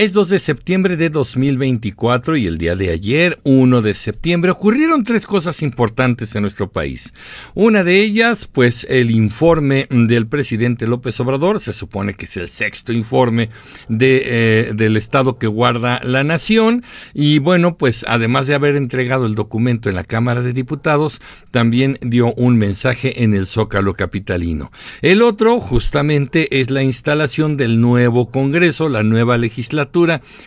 Es 2 de septiembre de 2024 y el día de ayer, 1 de septiembre, ocurrieron tres cosas importantes en nuestro país. Una de ellas, pues el informe del presidente López Obrador, se supone que es el sexto informe de, eh, del estado que guarda la nación. Y bueno, pues además de haber entregado el documento en la Cámara de Diputados, también dio un mensaje en el Zócalo Capitalino. El otro, justamente, es la instalación del nuevo Congreso, la nueva legislatura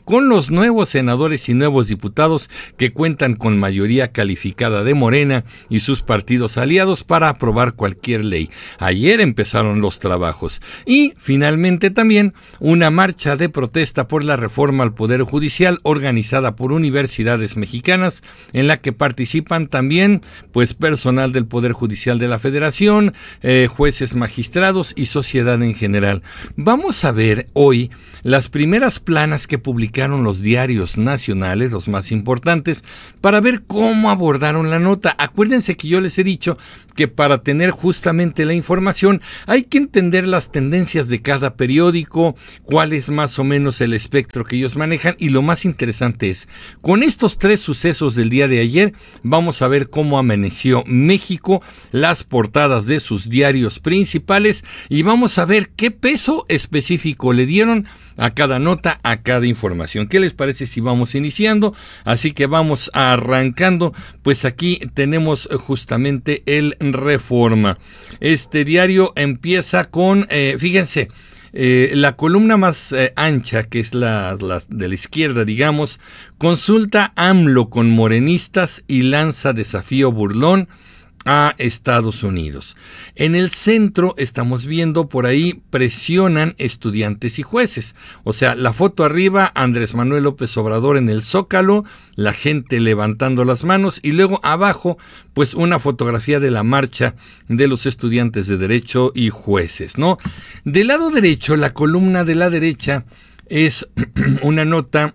con los nuevos senadores y nuevos diputados que cuentan con mayoría calificada de Morena y sus partidos aliados para aprobar cualquier ley. Ayer empezaron los trabajos y finalmente también una marcha de protesta por la reforma al Poder Judicial organizada por universidades mexicanas en la que participan también pues personal del Poder Judicial de la Federación, eh, jueces magistrados y sociedad en general. Vamos a ver hoy las primeras planas que publicaron los diarios nacionales, los más importantes, para ver cómo abordaron la nota. Acuérdense que yo les he dicho que para tener justamente la información hay que entender las tendencias de cada periódico, cuál es más o menos el espectro que ellos manejan y lo más interesante es, con estos tres sucesos del día de ayer vamos a ver cómo amaneció México, las portadas de sus diarios principales y vamos a ver qué peso específico le dieron a cada nota, a cada información. ¿Qué les parece si vamos iniciando? Así que vamos arrancando. Pues aquí tenemos justamente el Reforma. Este diario empieza con, eh, fíjense, eh, la columna más eh, ancha, que es la, la, de la izquierda, digamos, consulta AMLO con morenistas y lanza desafío burlón a Estados Unidos. En el centro estamos viendo por ahí presionan estudiantes y jueces. O sea, la foto arriba, Andrés Manuel López Obrador en el zócalo, la gente levantando las manos y luego abajo, pues una fotografía de la marcha de los estudiantes de derecho y jueces, ¿no? Del lado derecho, la columna de la derecha es una nota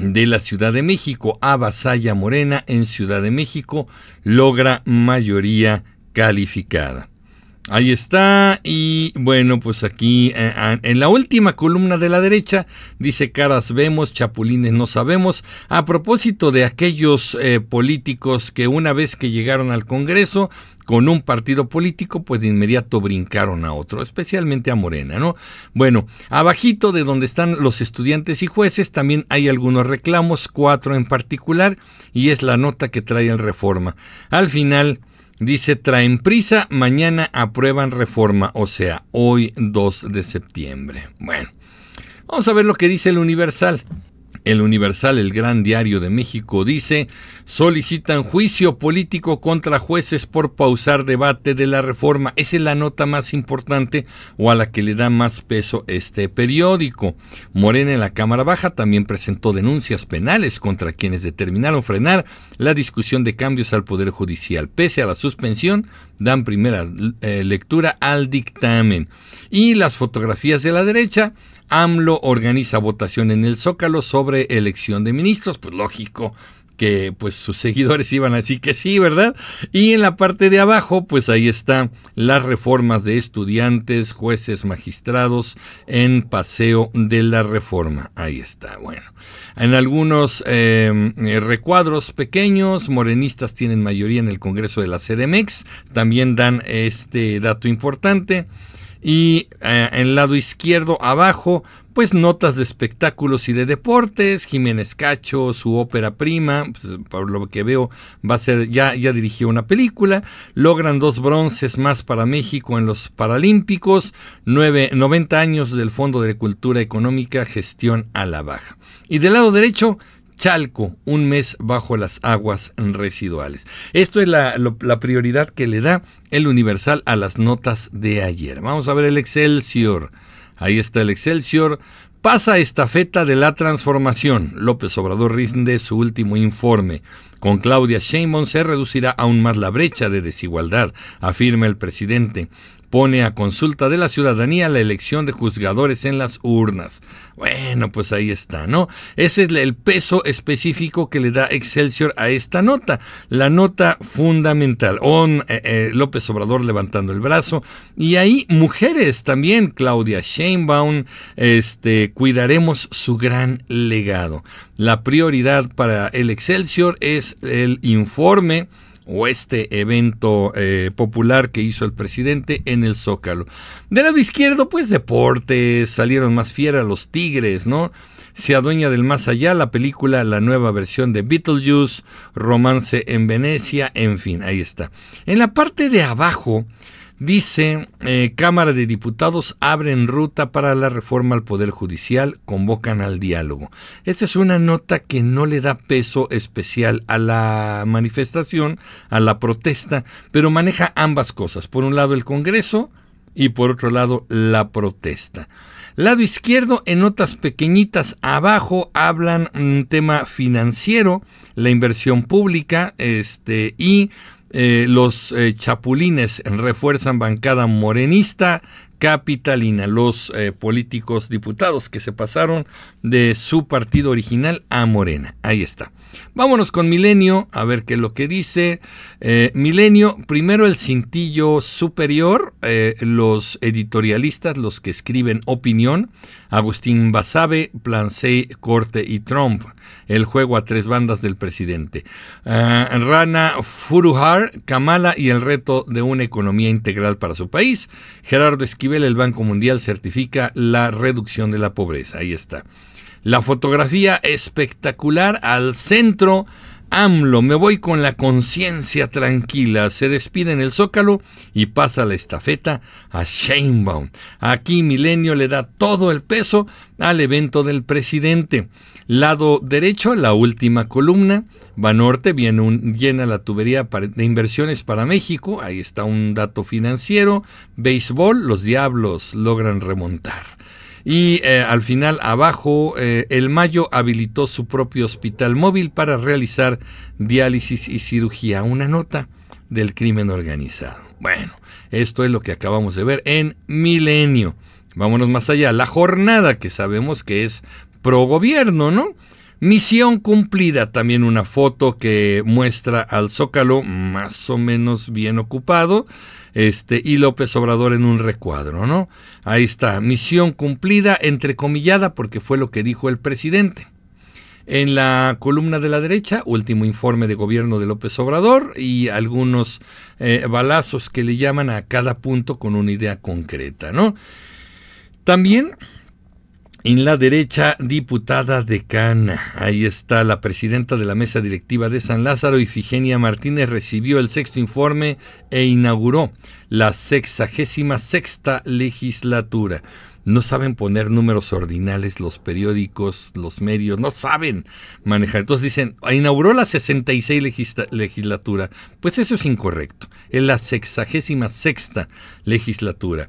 de la Ciudad de México. a Basaya Morena en Ciudad de México logra mayoría calificada. Ahí está. Y bueno, pues aquí eh, en la última columna de la derecha dice caras vemos, chapulines no sabemos. A propósito de aquellos eh, políticos que una vez que llegaron al Congreso con un partido político, pues de inmediato brincaron a otro, especialmente a Morena, ¿no? Bueno, abajito de donde están los estudiantes y jueces también hay algunos reclamos, cuatro en particular, y es la nota que trae el Reforma. Al final Dice, traen prisa, mañana aprueban reforma, o sea, hoy 2 de septiembre. Bueno, vamos a ver lo que dice el Universal. El Universal, el gran diario de México, dice, solicitan juicio político contra jueces por pausar debate de la reforma. Esa es la nota más importante o a la que le da más peso este periódico. Morena en la Cámara Baja también presentó denuncias penales contra quienes determinaron frenar la discusión de cambios al Poder Judicial. Pese a la suspensión, dan primera eh, lectura al dictamen. Y las fotografías de la derecha AMLO organiza votación en el Zócalo sobre elección de ministros, pues lógico que pues sus seguidores iban así que sí, ¿verdad? Y en la parte de abajo, pues ahí están las reformas de estudiantes, jueces, magistrados en paseo de la reforma. Ahí está, bueno. En algunos em, eh, recuadros pequeños, morenistas tienen mayoría en el Congreso de la CDMX, también dan este dato importante y eh, en el lado izquierdo abajo, pues notas de espectáculos y de deportes, Jiménez Cacho, su ópera prima, pues, por lo que veo va a ser ya ya dirigió una película, logran dos bronces más para México en los Paralímpicos, nueve, 90 años del Fondo de Cultura Económica, gestión a la baja. Y del lado derecho Chalco, un mes bajo las aguas residuales. Esto es la, prioridad que le da el Universal a las notas de ayer. Vamos a ver el Excelsior. Ahí está el Excelsior. Pasa esta feta de la transformación. López Obrador rinde su último informe. Con Claudia Sheinbaum se reducirá aún más la brecha de desigualdad, afirma el presidente pone a consulta de la ciudadanía la elección de juzgadores en las urnas. Bueno, pues ahí está, ¿no? Ese es el peso específico que le da Excelsior a esta nota, la nota fundamental. On eh, eh, López Obrador levantando el brazo y ahí mujeres también, Claudia Sheinbaum, este, cuidaremos su gran legado. La prioridad para el Excelsior es el informe o este evento eh, popular que hizo el presidente en el Zócalo. Del lado izquierdo, pues deportes, salieron más fieras los Tigres, ¿no? Se adueña del más allá la película, la nueva versión de Beetlejuice, Romance en Venecia, en fin, ahí está. En la parte de abajo Dice, eh, Cámara de Diputados abren ruta para la reforma al Poder Judicial, convocan al diálogo. Esta es una nota que no le da peso especial a la manifestación, a la protesta, pero maneja ambas cosas. Por un lado el Congreso y por otro lado la protesta. Lado izquierdo, en notas pequeñitas abajo, hablan un tema financiero, la inversión pública este, y eh, los eh, chapulines refuerzan bancada morenista capitalina, los eh, políticos diputados que se pasaron de su partido original a Morena. Ahí está. Vámonos con Milenio, a ver qué es lo que dice. Eh, Milenio, primero el cintillo superior, eh, los editorialistas, los que escriben opinión, Agustín Basabe, Plancé, Corte y Trump, el juego a tres bandas del presidente. Eh, Rana Furuhar, Kamala y el reto de una economía integral para su país. Gerardo Esquivel, el Banco Mundial, certifica la reducción de la pobreza. Ahí está. La fotografía espectacular al centro. AMLO, me voy con la conciencia tranquila. Se despide en el Zócalo y pasa la estafeta a Sheinbaum. Aquí Milenio le da todo el peso al evento del presidente. Lado derecho, la última columna. Banorte viene un, llena la tubería de inversiones para México. Ahí está un dato financiero. Béisbol, los diablos logran remontar. Y eh, al final, abajo, eh, el Mayo habilitó su propio hospital móvil para realizar diálisis y cirugía. Una nota del crimen organizado. Bueno, esto es lo que acabamos de ver en Milenio. Vámonos más allá. La jornada que sabemos que es pro gobierno, ¿no? Misión cumplida, también una foto que muestra al Zócalo más o menos bien ocupado este, y López Obrador en un recuadro, ¿no? Ahí está, misión cumplida, entrecomillada, porque fue lo que dijo el presidente. En la columna de la derecha, último informe de gobierno de López Obrador y algunos eh, balazos que le llaman a cada punto con una idea concreta, ¿no? También en la derecha, diputada de Ahí está la presidenta de la mesa directiva de San Lázaro, Ifigenia Martínez, recibió el sexto informe e inauguró la sexagésima sexta legislatura no saben poner números ordinales los periódicos, los medios, no saben manejar. Entonces dicen, inauguró la 66 legislatura. Pues eso es incorrecto. Es la sexagésima sexta legislatura.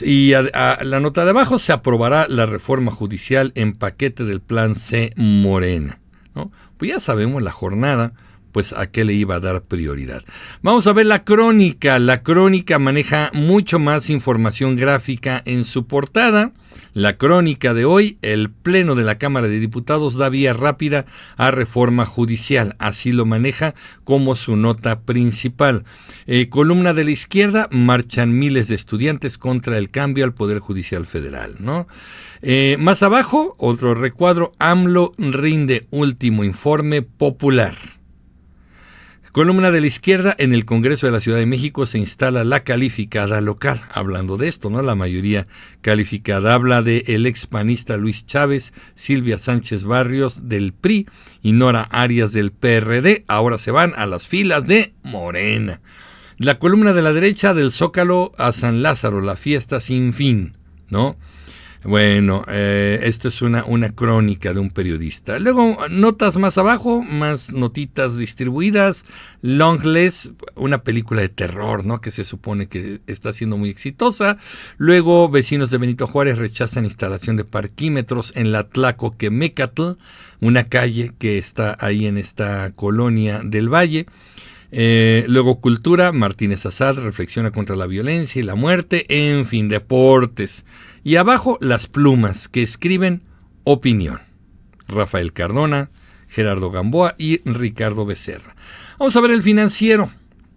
Y a, la nota de abajo se aprobará la reforma judicial en paquete del plan C Morena. ¿no? Pues ya sabemos la jornada pues a qué le iba a dar prioridad. Vamos a ver la crónica. La crónica maneja mucho más información gráfica en su portada. La crónica de hoy, el Pleno de la Cámara de Diputados da vía rápida a reforma judicial, así lo maneja como su nota principal. Eh, columna de la izquierda, marchan miles de estudiantes contra el cambio al Poder Judicial Federal. ¿no? Eh, más abajo, otro recuadro, AMLO rinde último informe popular. Columna de la izquierda, en el Congreso de la Ciudad de México se instala la calificada local, hablando de esto, ¿no? La mayoría calificada habla de el expanista Luis Chávez, Silvia Sánchez Barrios del PRI y Nora Arias del PRD, ahora se van a las filas de Morena. La columna de la derecha del Zócalo a San Lázaro, la fiesta sin fin, ¿no? Bueno, eh, esto es una, una crónica de un periodista. Luego, notas más abajo, más notitas distribuidas. Longless, una película de terror, ¿no? Que se supone que está siendo muy exitosa. Luego, vecinos de Benito Juárez rechazan instalación de parquímetros en la Tlaco Quemecatl, una calle que está ahí en esta colonia del Valle. Eh, luego Cultura, Martínez Azad reflexiona contra la violencia y la muerte. En fin, deportes. Y abajo las plumas que escriben opinión. Rafael Cardona, Gerardo Gamboa y Ricardo Becerra. Vamos a ver el financiero.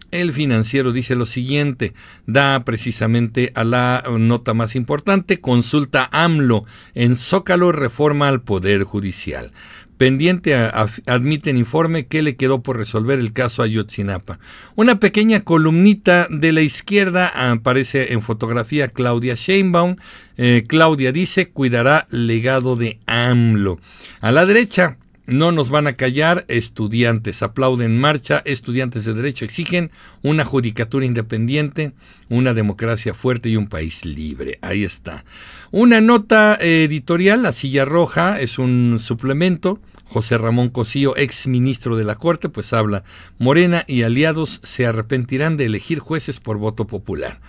El financiero dice lo siguiente, da precisamente a la nota más importante, consulta AMLO en Zócalo reforma al Poder Judicial. Pendiente admiten admite informe que le quedó por resolver el caso a Yotzinapa Una pequeña columnita de la izquierda aparece en fotografía Claudia Sheinbaum. Eh, Claudia dice cuidará legado de AMLO. A la derecha no nos van a callar, estudiantes aplauden marcha, estudiantes de derecho exigen una judicatura independiente, una democracia fuerte y un país libre. Ahí está. Una nota editorial, La Silla Roja, es un suplemento. José Ramón Cosío, ex ministro de la Corte, pues habla, Morena y aliados se arrepentirán de elegir jueces por voto popular.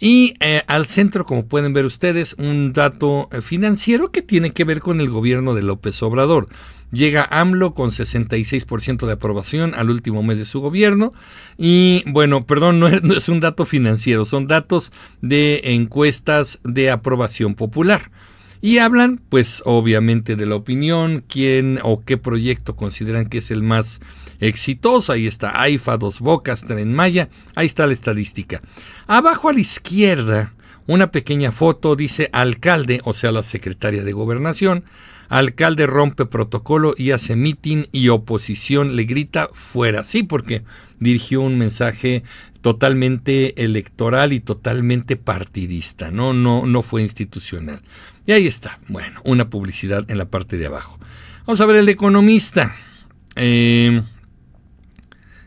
Y eh, al centro, como pueden ver ustedes, un dato eh, financiero que tiene que ver con el gobierno de López Obrador. Llega AMLO con 66% de aprobación al último mes de su gobierno. Y bueno, perdón, no es, un dato financiero, son datos de encuestas de aprobación popular. Y hablan, pues obviamente, de la opinión, quién o qué proyecto consideran que es el más exitoso. Ahí está AIFA, Dos Bocas, Tren Maya. Ahí está la estadística. Abajo a la izquierda, una pequeña foto dice alcalde, o sea, la secretaria de gobernación, Alcalde rompe protocolo y hace mitin y oposición le grita fuera. Sí, porque dirigió un mensaje totalmente electoral y totalmente partidista, ¿no? No, no fue institucional. Y ahí está, bueno, una publicidad en la parte de abajo. Vamos a ver el economista. Eh,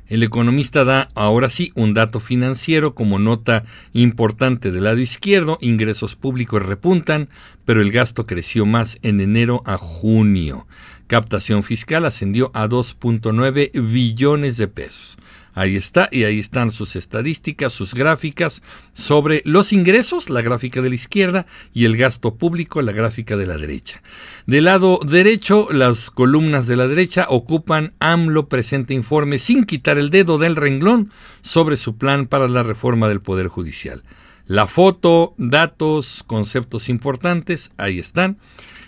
el economista da ahora sí un dato financiero como nota importante del lado izquierdo, ingresos públicos repuntan, pero el gasto creció más en enero a junio. Captación fiscal ascendió a 2.9 billones de pesos. Ahí está, y ahí están sus estadísticas, sus gráficas sobre los ingresos, la gráfica de la izquierda, y el gasto público, la gráfica de la derecha. Del lado derecho, las columnas de la derecha ocupan AMLO presente informe sin quitar el dedo del renglón sobre su plan para la reforma del Poder Judicial. La foto, datos, conceptos importantes, ahí están.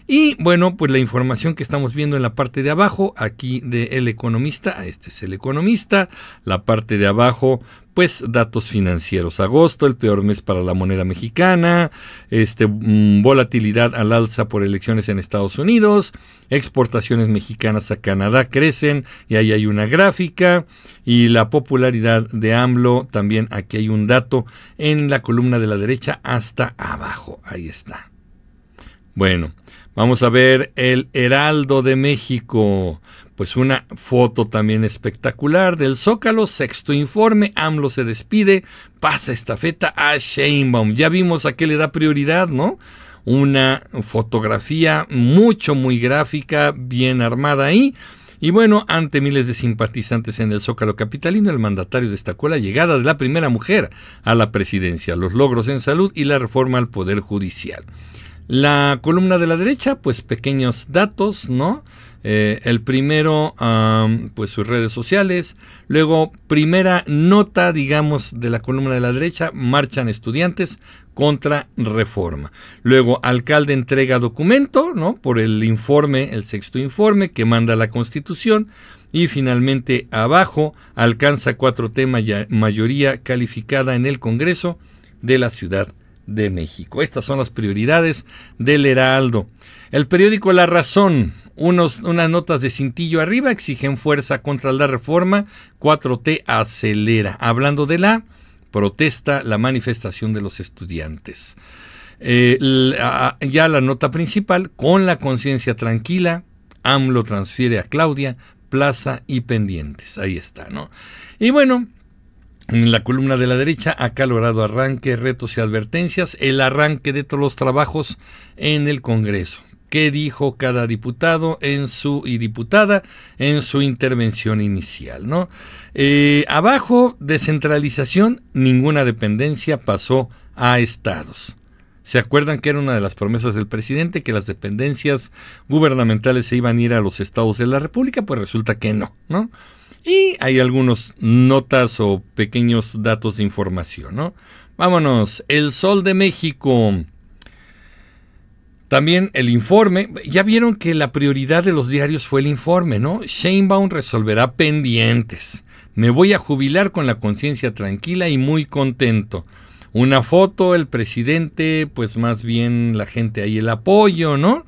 Y bueno, pues la información que estamos viendo en la parte de abajo, aquí de El Economista, este es El Economista, la parte de abajo, pues datos financieros. Agosto, el peor mes para la moneda mexicana, este, mm, volatilidad al alza por elecciones en Estados Unidos, exportaciones mexicanas a Canadá crecen y ahí hay una gráfica y la popularidad de AMLO, también aquí hay un dato en la columna de la derecha hasta abajo, ahí está. Bueno, Vamos a ver el Heraldo de México. Pues una foto también espectacular del Zócalo, sexto informe, AMLO se despide, pasa esta feta a Sheinbaum. Ya vimos a qué le da prioridad, ¿no? Una fotografía mucho, muy gráfica, bien armada ahí. Y bueno, ante miles de simpatizantes en el Zócalo Capitalino, el mandatario destacó la llegada de la primera mujer a la presidencia, los logros en salud y la reforma al Poder Judicial. La columna de la derecha, pues pequeños datos, ¿no? Eh, el primero, pues sus redes sociales. Luego, primera nota, digamos, de la columna de la derecha, marchan estudiantes contra reforma. Luego, alcalde entrega documento, ¿no? Por el informe, el sexto informe que manda la constitución. Y finalmente, abajo, alcanza cuatro temas, mayoría calificada en el Congreso de la Ciudad de México. Estas son las prioridades del Heraldo. El periódico La Razón, unos, unas notas de cintillo arriba, exigen fuerza contra la reforma, 4T acelera. Hablando de la protesta, la manifestación de los estudiantes. Eh, ya la nota principal, con la conciencia tranquila, AMLO transfiere a Claudia, plaza y pendientes. Ahí está, ¿no? Y bueno, en la columna de la derecha, acalorado arranque, retos y advertencias, el arranque de todos los trabajos en el Congreso. ¿Qué dijo cada diputado en su y diputada en su intervención inicial? ¿no? Eh, abajo, descentralización, ninguna dependencia pasó a estados. ¿Se acuerdan que era una de las promesas del presidente que las dependencias gubernamentales se iban a ir a los estados de la República? Pues resulta que no, ¿no? Y hay algunas notas o pequeños datos de información, ¿no? Vámonos, el Sol de México. También el informe, ya vieron que la prioridad de los diarios fue el informe, ¿no? Sheinbaum resolverá pendientes. Me voy a jubilar con la conciencia tranquila y muy contento. Una foto, el presidente, pues más bien la gente ahí el apoyo, ¿no?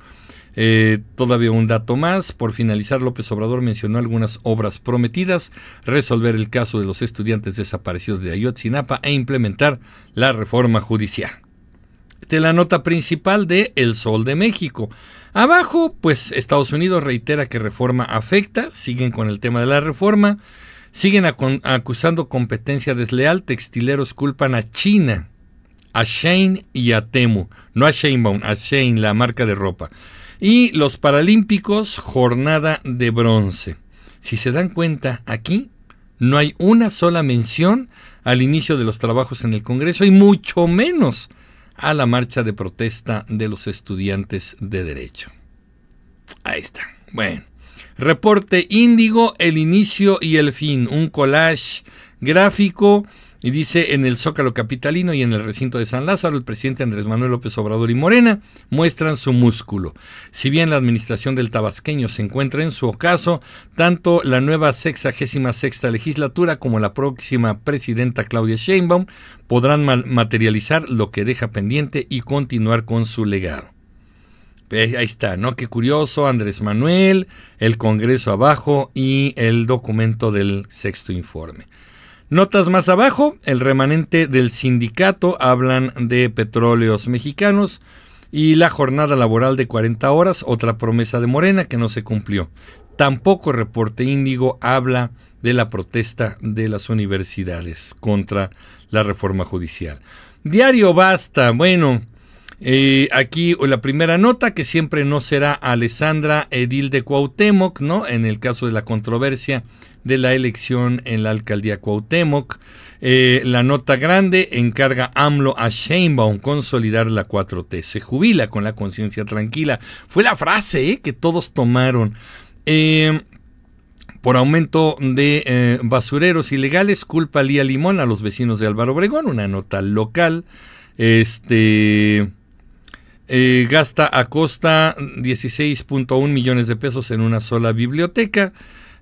Eh, todavía un dato más. Por finalizar, López Obrador mencionó algunas obras prometidas, resolver el caso de los estudiantes desaparecidos de Ayotzinapa e implementar la reforma judicial. Esta es la nota principal de El Sol de México. Abajo, pues Estados Unidos reitera que reforma afecta, siguen con el tema de la reforma, siguen acusando competencia desleal, textileros culpan a China, a Shane y a Temu, no a Shane a Shane, la marca de ropa. Y los Paralímpicos, jornada de bronce. Si se dan cuenta, aquí no hay una sola mención al inicio de los trabajos en el Congreso y mucho menos a la marcha de protesta de los estudiantes de Derecho. Ahí está. Bueno. Reporte Índigo, el inicio y el fin. Un collage gráfico y dice, en el Zócalo Capitalino y en el recinto de San Lázaro, el presidente Andrés Manuel López Obrador y Morena muestran su músculo. Si bien la administración del tabasqueño se encuentra en su ocaso, tanto la nueva sexagésima sexta legislatura como la próxima presidenta Claudia Sheinbaum podrán materializar lo que deja pendiente y continuar con su legado. Eh, ahí está, ¿no? Qué curioso, Andrés Manuel, el Congreso abajo y el documento del sexto informe. Notas más abajo, el remanente del sindicato hablan de petróleos mexicanos y la jornada laboral de 40 horas, otra promesa de Morena que no se cumplió. Tampoco reporte índigo habla de la protesta de las universidades contra la reforma judicial. Diario Basta, bueno, eh, aquí la primera nota, que siempre no será Alessandra Edil de Cuauhtémoc, ¿no? En el caso de la controversia de la elección en la alcaldía Cuauhtémoc. Eh, la nota grande encarga AMLO a Sheinbaum consolidar la 4T. Se jubila con la conciencia tranquila. Fue la frase ¿eh? que todos tomaron. por aumento de basureros ilegales, culpa Lía Limón a los vecinos de Álvaro Obregón. Una nota local. Este. Eh, gasta a costa 16.1 millones de pesos en una sola biblioteca.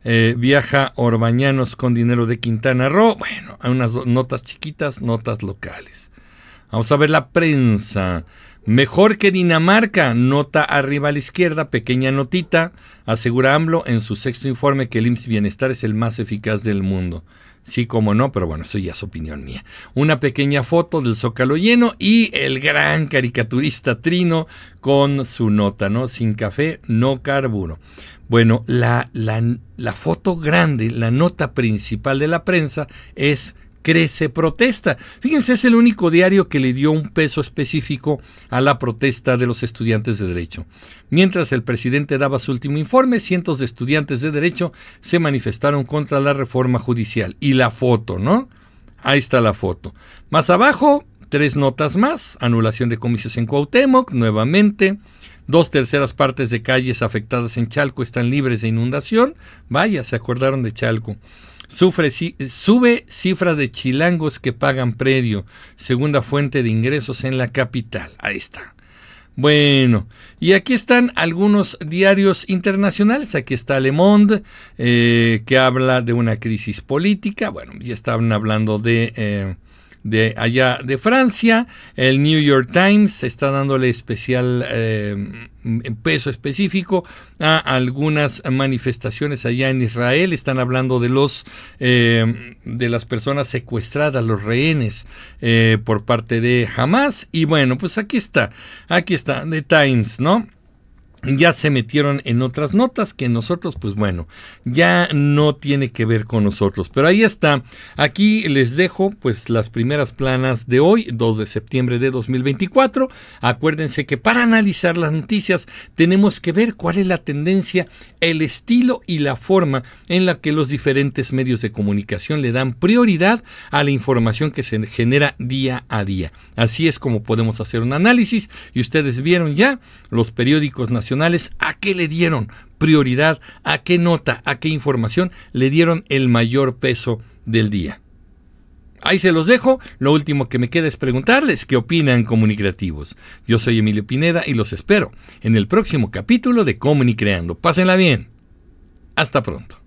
Eh, viaja Orbañanos con dinero de Quintana Roo. Bueno, hay unas notas chiquitas, notas locales. Vamos a ver la prensa. Mejor que Dinamarca, nota arriba a la izquierda, pequeña notita, asegura AMLO en su sexto informe que el IMSS Bienestar es el más eficaz del mundo. Sí, como no, pero bueno, eso ya es opinión mía. Una pequeña foto del zócalo lleno y el gran caricaturista Trino con su nota, ¿no? Sin café, no carburo. Bueno, la, la foto grande, la nota principal de la prensa es crece protesta. Fíjense, es el único diario que le dio un peso específico a la protesta de los estudiantes de derecho. Mientras el presidente daba su último informe, cientos de estudiantes de derecho se manifestaron contra la reforma judicial. Y la foto, ¿no? Ahí está la foto. Más abajo, tres notas más, anulación de comicios en Cuauhtémoc, nuevamente. Dos terceras partes de calles afectadas en Chalco están libres de inundación. Vaya, se acordaron de Chalco. Sufre, sube cifra de chilangos que pagan predio, segunda fuente de ingresos en la capital. Ahí está. Bueno, y aquí están algunos diarios internacionales. Aquí está Le Monde, eh, que habla de una crisis política. Bueno, ya estaban hablando de... Eh, de allá de Francia. El New York Times está dándole especial eh, peso específico a algunas manifestaciones allá en Israel. Están hablando de los eh, de las personas secuestradas, los rehenes eh, por parte de Hamas. Y bueno, pues aquí está, aquí está, The Times, ¿no? ya se metieron en otras notas que nosotros, pues bueno, ya no tiene que ver con nosotros. Pero ahí está. Aquí les dejo pues las primeras planas de hoy, 2 de septiembre de 2024. Acuérdense que para analizar las noticias tenemos que ver cuál es la tendencia, el estilo y la forma en la que los diferentes medios de comunicación le dan prioridad a la información que se genera día a día. Así es como podemos hacer un análisis y ustedes vieron ya los periódicos nacionales ¿a qué le dieron prioridad? ¿A qué nota? ¿A qué información le dieron el mayor peso del día? Ahí se los dejo. Lo último que me queda es preguntarles qué opinan comunicativos. Yo soy Emilio Pineda y los espero en el próximo capítulo de Comunicreando. Pásenla bien. Hasta pronto.